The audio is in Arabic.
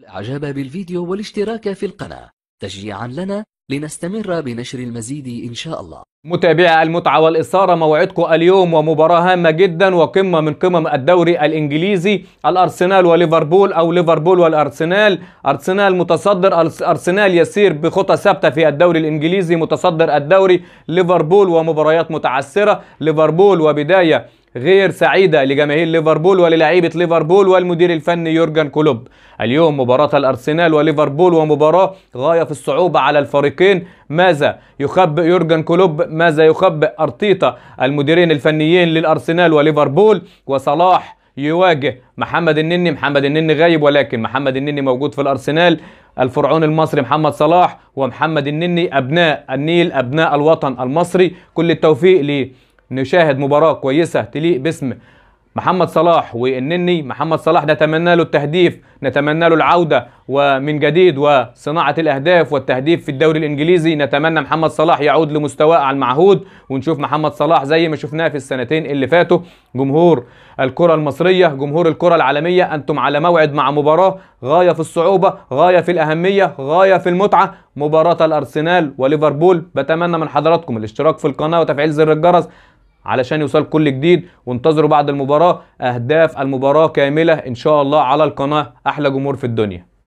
الإعجاب بالفيديو والاشتراك في القناة تشجيعا لنا لنستمر بنشر المزيد إن شاء الله متابعي المتعة والإثارة موعدكم اليوم ومباراة هامة جدا وقمة من قمم الدوري الإنجليزي الأرسنال وليفربول أو ليفربول والأرسنال أرسنال متصدر أرسنال يسير بخطى ثابتة في الدوري الإنجليزي متصدر الدوري ليفربول ومباريات متعسرة ليفربول وبداية غير سعيدة لجماهير ليفربول وللعيبة ليفربول والمدير الفني يورجن كلوب اليوم مباراة الأرسنال وليفربول ومباراة غاية في الصعوبة على الفريقين ماذا يخبئ يورجن كلوب ماذا يخبئ أرتيتا المديرين الفنيين للأرسنال وليفربول وصلاح يواجه محمد النني محمد النني غايب ولكن محمد النني موجود في الأرسنال الفرعون المصري محمد صلاح ومحمد النني أبناء النيل أبناء الوطن المصري كل التوفيق ليه نشاهد مباراة كويسة تليق باسم محمد صلاح والنني محمد صلاح نتمنى له التهديف نتمنى له العودة ومن جديد وصناعة الأهداف والتهديف في الدوري الإنجليزي نتمنى محمد صلاح يعود لمستواه على المعهود ونشوف محمد صلاح زي ما شفناه في السنتين اللي فاتوا جمهور الكرة المصرية جمهور الكرة العالمية أنتم على موعد مع مباراة غاية في الصعوبة غاية في الأهمية غاية في المتعة مباراة الأرسنال وليفربول بتمنى من حضراتكم الاشتراك في القناة وتفعيل زر الجرس علشان يوصل كل جديد وانتظروا بعد المباراة أهداف المباراة كاملة إن شاء الله على القناة أحلى جمهور في الدنيا